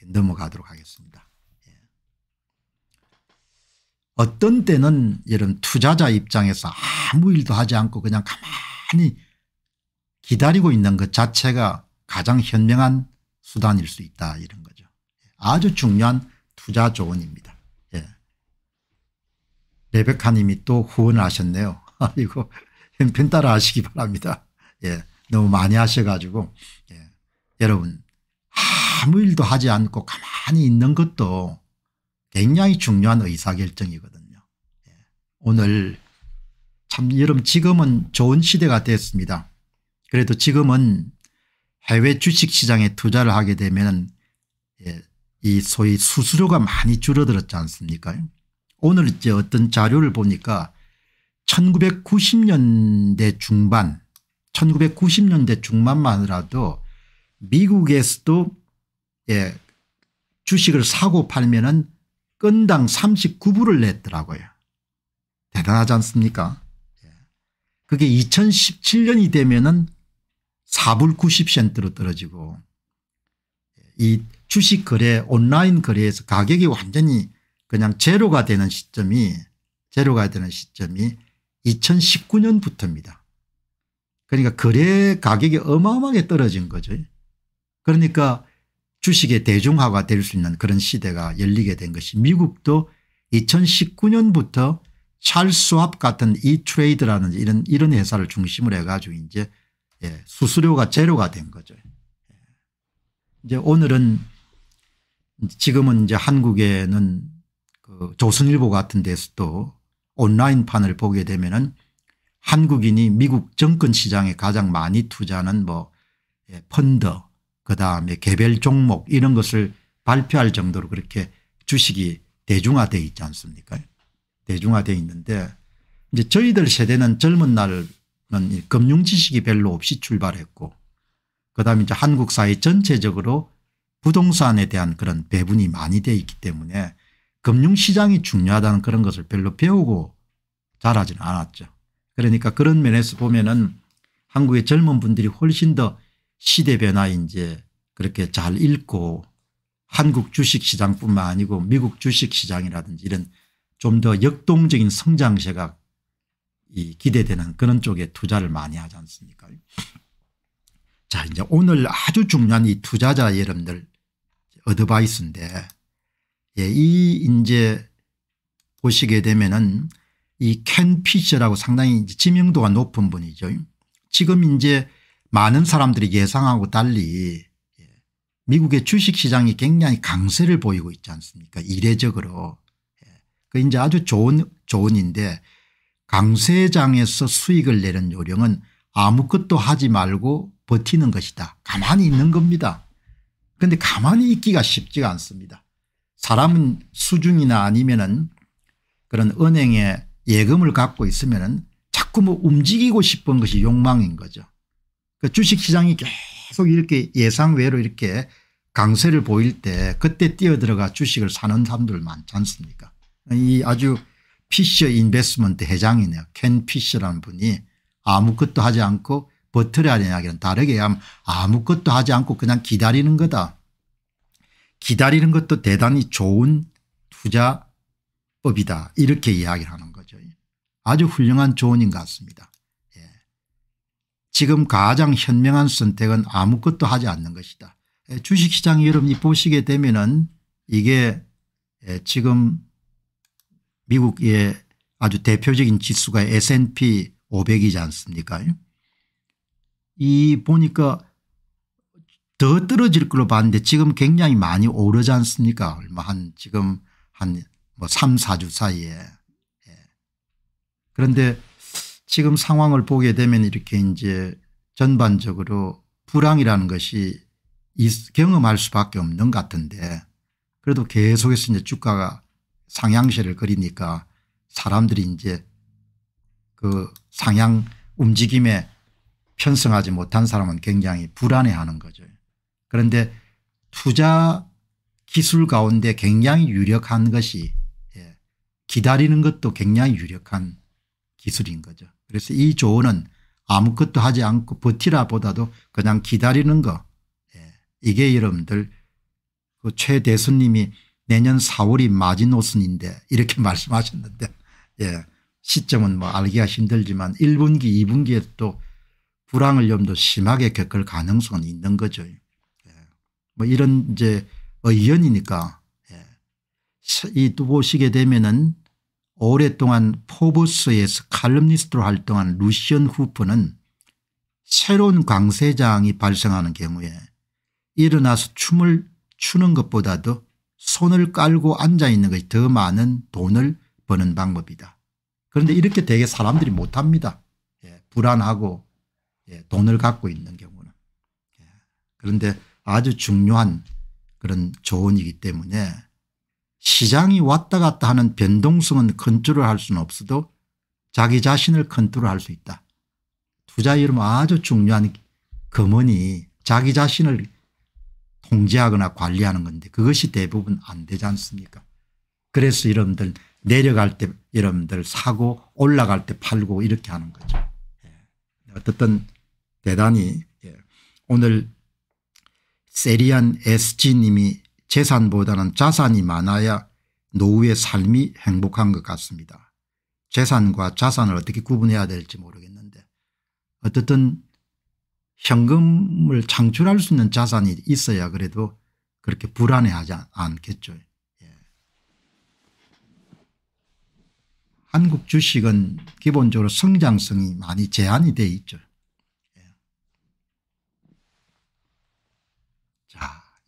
이렇게 넘어가도록 하겠습니다. 예. 어떤 때는 이런 투자자 입장에서 아무 일도 하지 않고 그냥 가만히 기다리고 있는 것 자체가 가장 현명한 수단일 수 있다 이런 거죠. 아주 중요한 투자 조언입니다. 예. 레베카님이 또 후원하셨네요. 아이고 형편 따라 하시기 바랍니다. 예. 너무 많이 하셔가지고 예. 여러분 아무 일도 하지 않고 가만히 있는 것도 굉장히 중요한 의사결정이거든요. 예. 오늘 참 여러분 지금은 좋은 시대가 됐습니다. 그래도 지금은 해외 주식시장에 투자를 하게 되면 예, 이 소위 수수료가 많이 줄어들었지 않습니까 오늘 이제 어떤 자료를 보니까 1990년대 중반 1990년대 중반만 하더라도 미국에서도 예, 주식을 사고 팔면은 건당 39불을 냈더라고요. 대단하지 않습니까? 예. 그게 2017년이 되면은 4불 90센트로 떨어지고 이 주식 거래 온라인 거래에서 가격이 완전히 그냥 제로가 되는 시점이 제로가 되는 시점이 2019년부터입니다. 그러니까 거래 가격이 어마어마하게 떨어진 거죠. 그러니까 주식의 대중화가 될 수 있는 그런 시대가 열리게 된 것이 미국도 2019년부터 찰스왑 같은 이트레이드라는 이런 이런 회사를 중심으로 해가지고 이제 예, 수수료가 제로가 된 거죠. 예. 이제 오늘은 지금은 이제 한국에는 그 조선일보 같은 데서도 온라인판을 보게 되면은 한국인이 미국 정권 시장에 가장 많이 투자하는 뭐 예, 펀더 그다음에 개별 종목 이런 것을 발표할 정도로 그렇게 주식이 대중화되어 있지 않습니까 대중화되어 있는데 이제 저희들 세대는 젊은 날은 금융 지식이 별로 없이 출발했고 그다음에 이제 한국 사회 전체적으로 부동산에 대한 그런 배분이 많이 되어 있기 때문에 금융시장이 중요하다는 그런 것을 별로 배우고 자라지는 않았죠. 그러니까 그런 면에서 보면은 한국의 젊은 분들이 훨씬 더 시대 변화에 이제 그렇게 잘 읽고 한국 주식시장뿐만 아니고 미국 주식시장이라든지 이런 좀 더 역동적인 성장세가 이 기대되는 그런 쪽에 투자를 많이 하지 않습니까 자 이제 오늘 아주 중요한 이 투자자 여러분들 어드바이스인데 예, 이 이제 보시게 되면은 이 켄 피셔라고 상당히 지명도가 높은 분이죠. 지금 이제 많은 사람들이 예상하고 달리 예, 미국의 주식시장이 굉장히 강세를 보이고 있지 않습니까 이례적으로. 예, 그 이제 아주 좋은 조언인데 강세장에서 수익을 내는 요령은 아무것도 하지 말고 버티는 것이다. 가만히 있는 겁니다. 그런데 가만히 있기가 쉽지가 않습니다. 사람은 수중이나 아니면은 그런 은행에 예금을 갖고 있으면은 자꾸 뭐 움직이고 싶은 것이 욕망인 거죠. 그 주식시장이 계속 이렇게 예상외로 이렇게 강세를 보일 때 그때 뛰어들어가 주식을 사는 사람들 많지 않습니까 이 아주 피셔 인베스먼트 회장이네요. 켄 피셔라는 분이 아무것도 하지 않고 버틀의 이야기는 다르게 하면 아무것도 하지 않고 그냥 기다리는 거다. 기다리는 것도 대단히 좋은 투자법이다 이렇게 이야기를 하는 거죠. 아주 훌륭한 조언인 것 같습니다. 지금 가장 현명한 선택은 아무것도 하지 않는 것이다. 예, 주식시장 여러분이 보시게 되면 은 이게 예, 지금 미국의 아주 대표적인 지수가 S&P 500이지 않습니까 이 보니까 더 떨어질 걸로 봤는데 지금 굉장히 많이 오르지 않습니까 얼마 한 지금 한뭐 3 4주 사이에 예. 그런데 지금 상황을 보게 되면 이렇게 이제 전반적으로 불황이라는 것이 경험할 수밖에 없는 것 같은데 그래도 계속해서 이제 주가가 상향세를 그리니까 사람들이 이제 그 상향 움직임에 편성하지 못한 사람은 굉장히 불안해하는 거죠. 그런데 투자 기술 가운데 굉장히 유력한 것이 예, 기다리는 것도 굉장히 유력한 기술인 거죠. 그래서 이 조언은 아무것도 하지 않고 버티라 보다도 그냥 기다리는 거 예. 이게 여러분들 그최 대수님이 내년 4월이 마지노선인데 이렇게 말씀하셨는데 예. 시점은 뭐 알기가 힘들지만 1분기 2분기에 또 불황을 좀 더 심하게 겪을 가능성은 있는 거죠. 예. 뭐 이런 이제 의견이니까 예, 이또 보시게 되면은 오랫동안 포브스에서 칼럼니스트로 활동한 루시언 후프는 새로운 강세장이 발생하는 경우에 일어나서 춤을 추는 것보다도 손을 깔고 앉아 있는 것이 더 많은 돈을 버는 방법이다. 그런데 이렇게 되게 사람들이 못합니다. 예, 불안하고 예, 돈을 갖고 있는 경우는. 예, 그런데 아주 중요한 그런 조언이기 때문에 시장이 왔다 갔다 하는 변동성은 컨트롤할 수는 없어도 자기 자신을 컨트롤할 수 있다. 투자 이름 아주 중요한 금언이 자기 자신을 통제하거나 관리하는 건데 그것이 대부분 안 되지 않습니까 그래서 여러분들 내려갈 때 여러분들 사고 올라갈 때 팔고 이렇게 하는 거죠. 예. 어쨌든 대단히 예. 오늘 세리안 SG님이 재산보다는 자산이 많아야 노후의 삶이 행복한 것 같습니다. 재산과 자산을 어떻게 구분해야 될지 모르겠는데 어떻든 현금을 창출할 수 있는 자산이 있어야 그래도 그렇게 불안해하지 않겠죠. 예. 한국 주식은 기본적으로 성장성이 많이 제한이 돼 있죠.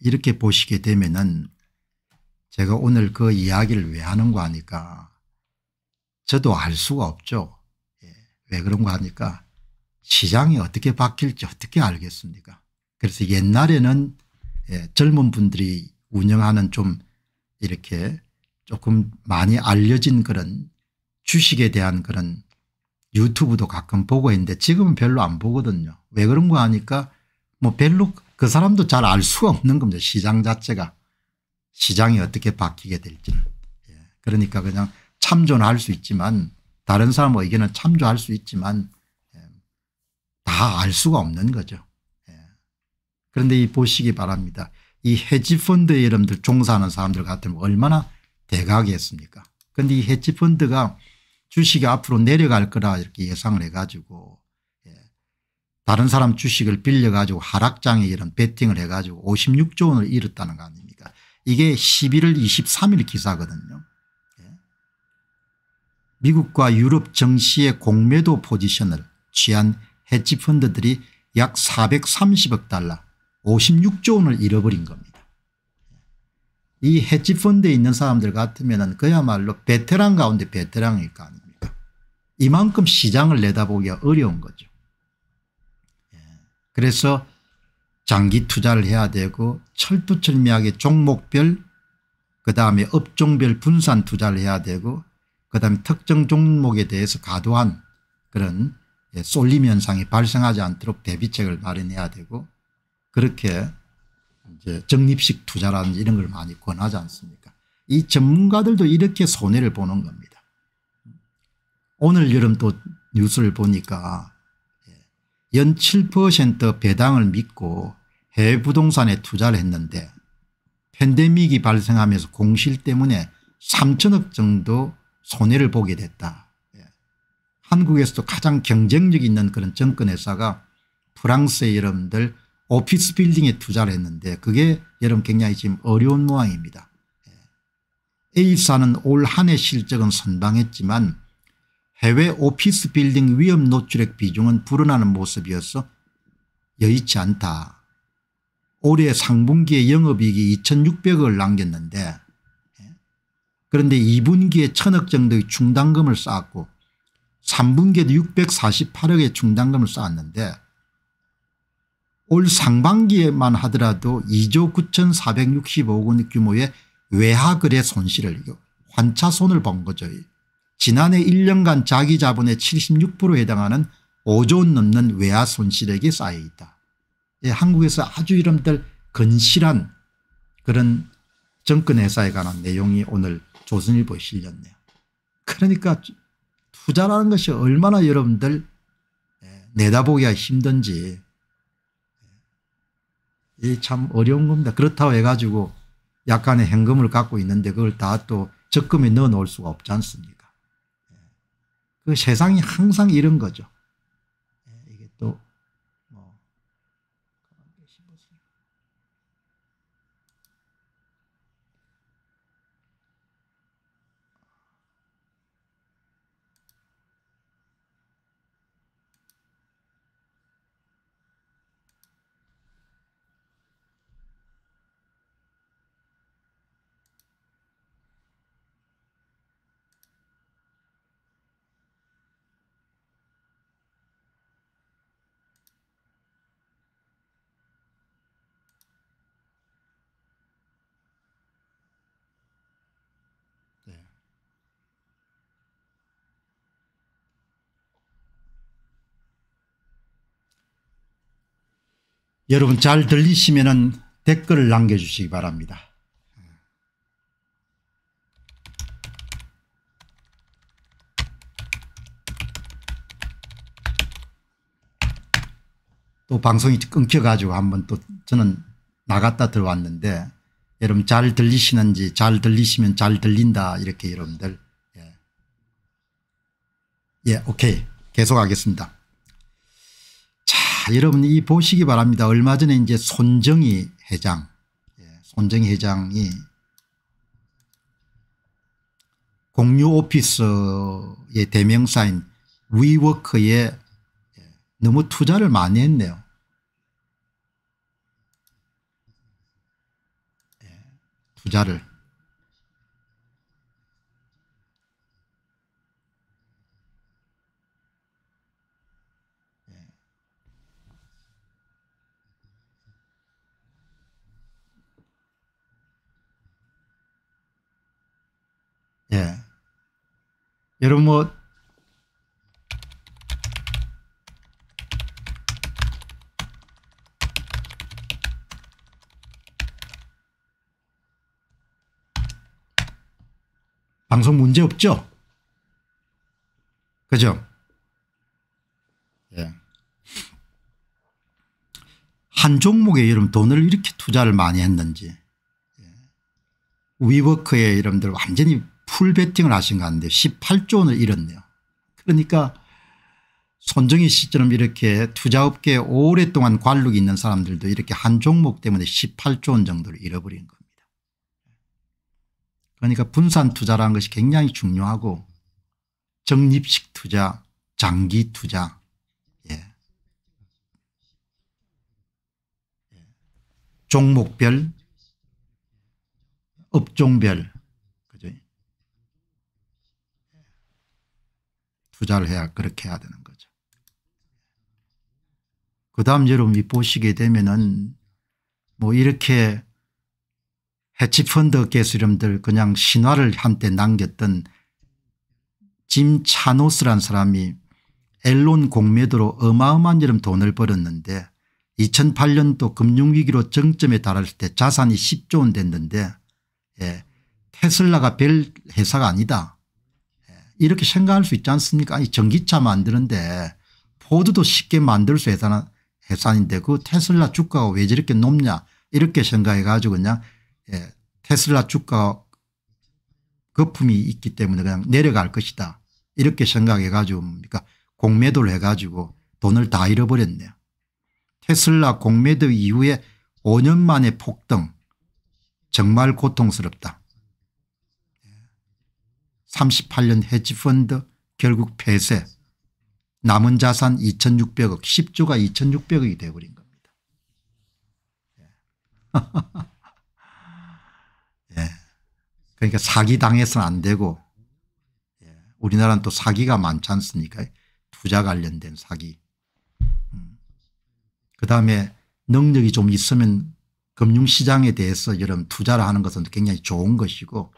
이렇게 보시게 되면은 제가 오늘 그 이야기를 왜 하는가 하니까 저도 알 수가 없죠. 예. 왜 그런가 하니까 시장이 어떻게 바뀔지 어떻게 알겠습니까 그래서 옛날에는 예, 젊은 분들이 운영하는 좀 이렇게 조금 많이 알려진 그런 주식에 대한 그런 유튜브도 가끔 보고 있는데 지금은 별로 안 보거든요. 왜 그런가 하니까 뭐 별로 그 사람도 잘 알 수가 없는 겁니다. 시장 자체가 시장이 어떻게 바뀌게 될지 예. 그러니까 그냥 참조는 할 수 있지만 다른 사람 의견은 참조할 수 있지만 예. 다알 수가 없는 거죠. 예. 그런데 이 보시기 바랍니다. 이헤지펀드의 여러분들 종사하는 사람들 같으면 얼마나 대각이었습니까 그런데 이 헤지펀드가 주식이 앞으로 내려갈 거라 이렇게 예상을 해가지고 다른 사람 주식을 빌려가지고 하락장에 이런 베팅을 해가지고 56조 원을 잃었다는 거 아닙니까 이게 11월 23일 기사거든요. 예. 미국과 유럽 정시의 공매도 포지션을 취한 헤지펀드들이 약 430억 달러 56조 원을 잃어버린 겁니다. 예. 이 헤지펀드에 있는 사람들 같으면 그야말로 베테랑 가운데 베테랑일 거 아닙니까 이만큼 시장을 내다보기가 어려운 거죠. 그래서 장기 투자를 해야 되고 철두철미하게 종목별 그다음에 업종별 분산 투자를 해야 되고 그다음에 특정 종목에 대해서 과도한 그런 예, 쏠림 현상이 발생하지 않도록 대비책을 마련해야 되고 그렇게 이제 적립식 투자라든지 이런 걸 많이 권하지 않습니까 이 전문가들도 이렇게 손해를 보는 겁니다. 오늘 여름 또 뉴스를 보니까 연7% 배당을 믿고 해외 부동산에 투자를 했는데 팬데믹이 발생하면서 공실 때문에 3천억 정도 손해를 보게 됐다. 예. 한국에서도 가장 경쟁력 있는 그런 정권회사가 프랑스의 여러분들 오피스 빌딩에 투자를 했는데 그게 여러분 굉장히 지금 어려운 모양입니다. 예. A사는 올 한 해 실적은 선방했지만 해외 오피스 빌딩 위험 노출액 비중은 불어나는 모습이어서 여의치 않다. 올해 상분기에 영업이익이 2600억을 남겼는데 예. 그런데 2분기에 1 0 0 0억 정도의 충당금을 쌓았고 3분기에도 648억의 충당금을 쌓았는데 올 상반기에만 하더라도 2조 9465억 원 규모의 외화거래 손실을 환차손을 본 거죠. 지난해 1년간 자기 자본의 76%에 해당하는 5조 원 넘는 외화 손실액이 쌓여 있다. 예, 한국에서 아주 이름들 건실한 그런 정권회사에 관한 내용이 오늘 조선일보에 실렸네요. 그러니까 투자라는 것이 얼마나 여러분들 예, 내다보기가 힘든지 예, 참 어려운 겁니다. 그렇다고 해가지고 약간의 현금을 갖고 있는데 그걸 다 또 적금에 넣어 놓을 수가 없지 않습니까 그 세상이 항상 이런 거죠. 여러분 잘 들리시면 댓글을 남겨주시기 바랍니다. 또 방송이 끊겨가지고 한번 또 저는 나갔다 들어왔는데 여러분 잘 들리시는지 잘 들리시면 잘 들린다 이렇게 여러분들 예, 예 오케이 계속하겠습니다. 여러분 이 보시기 바랍니다. 얼마 전에 이제 손정희 회장, 예, 손정희 회장이 공유 오피스의 대명사인 위워크에 예, 너무 투자를 많이 했네요. 예, 투자를. 예. 여러분 뭐 방송 문제 없죠? 그죠? 예. 한 종목에 이름 돈을 이렇게 투자를 많이 했는지 위버크에 예. 이름들 완전히 풀베팅을 하신 것 같은데 18조 원을 잃었네요. 그러니까 손정희 씨처럼 이렇게 투자업계에 오랫동안 관록이 있는 사람들도 이렇게 한 종목 때문에 18조 원 정도를 잃어버린 겁니다. 그러니까 분산 투자라는 것이 굉장히 중요하고 적립식 투자 장기 투자 예. 종목별 업종별 투자를 해야 그렇게 해야 되는 거죠. 그 다음 여러분이 보시게 되면은 뭐 이렇게 해치펀드 개수름들 그냥 신화를 한때 남겼던 짐 차노스란 사람이 앨론 공매도로 어마어마한 이름 돈을 벌었는데 2008년도 금융위기로 정점에 달았을 때 자산이 10조 원 됐는데 예, 테슬라가 별 회사가 아니다. 이렇게 생각할 수 있지 않습니까 아니 전기차 만드는데 포드도 쉽게 만들 수 있다는 해산인데 그 테슬라 주가가 왜 저렇게 높냐 이렇게 생각해 가지고 그냥 예, 테슬라 주가 거품이 있기 때문에 그냥 내려갈 것이다 이렇게 생각해 가지고 뭡니까 공매도를 해 가지고 돈을 다 잃어버렸네요. 테슬라 공매도 이후에 5년 만에 폭등 정말 고통스럽다. 38년 헤지펀드 결국 폐쇄 남은 자산 2600억 10조가 2600억이 되어버린 겁니다. 예. 예. 그러니까 사기당해서는 안 되고 예. 우리나라는 또 사기가 많지 않습니까 투자 관련된 사기 음. 그다음에 능력이 좀 있으면 금융시장에 대해서 여러분 투자를 하는 것은 굉장히 좋은 것이고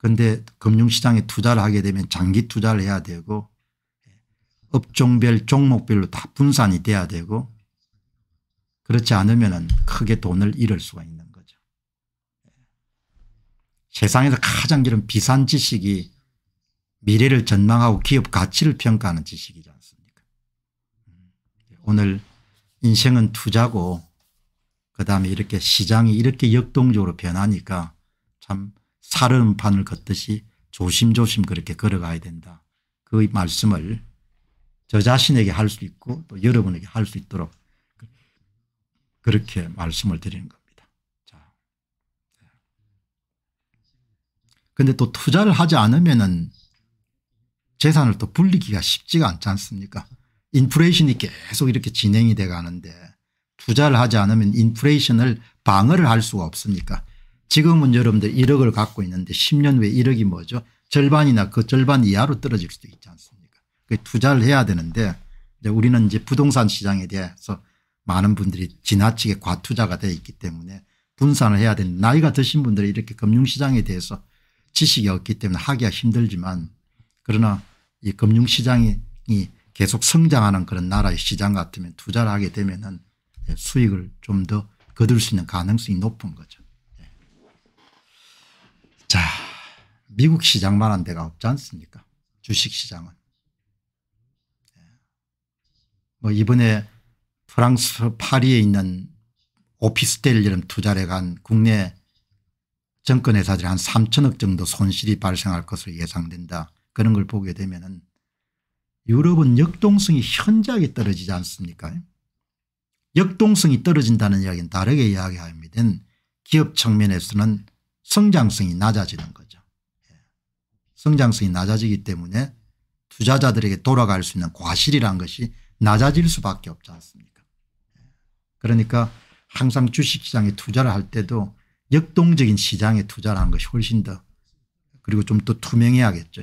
그런데 금융시장에 투자를 하게 되면 장기 투자를 해야 되고 업종별 종목별로 다 분산이 돼야 되고 그렇지 않으면 크게 돈을 잃을 수가 있는 거죠. 세상에서 가장 이런 비싼 지식이 미래를 전망하고 기업 가치를 평가하는 지식이지 않습니까 오늘 인생은 투자고 그다음에 이렇게 시장이 이렇게 역동적으로 변하니까 참 사른판을 걷듯이 조심조심 그렇게 걸어가야 된다. 그 말씀을 저 자신에게 할 수 있고 또 여러분에게 할 수 있도록 그렇게 말씀을 드리는 겁니다. 자. 근데 또 투자를 하지 않으면은 재산을 또 불리기가 쉽지가 않지 않습니까? 인플레이션이 계속 이렇게 진행이 돼 가는데 투자를 하지 않으면 인플레이션을 방어를 할 수가 없으니까 지금은 여러분들 1억을 갖고 있는데 10년 후에 1억이 뭐죠? 절반이나 그 절반 이하로 떨어질 수도 있지 않습니까? 투자를 해야 되는데 이제 우리는 이제 부동산 시장에 대해서 많은 분들이 지나치게 과투자가 되어 있기 때문에 분산을 해야 되는 나이가 드신 분들이 이렇게 금융시장에 대해서 지식이 없기 때문에 하기가 힘들지만 그러나 이 금융시장이 계속 성장하는 그런 나라의 시장 같으면 투자를 하게 되면 은 수익을 좀 더 거둘 수 있는 가능성이 높은 거죠. 자 미국 시장만한 데가 없지 않습니까 주식시장은. 예. 뭐 이번에 프랑스 파리에 있는 오피스텔 이런 투자를 간 국내 정권회사들이 한 3천억 정도 손실이 발생할 것으로 예상된다. 그런 걸 보게 되면 은 유럽은 역동성이 현저하게 떨어지지 않습니까 역동성이 떨어진다는 이야기는 다르게 이야기하면 기업 측면에서는 성장성이 낮아지는 거죠. 예. 성장성이 낮아지기 때문에 투자자들에게 돌아갈 수 있는 과실이란 것이 낮아질 수밖에 없지 않습니까 예. 그러니까 항상 주식시장에 투자를 할 때도 역동적인 시장에 투자를 한 것이 훨씬 더 그리고 좀 더 투명해야겠죠.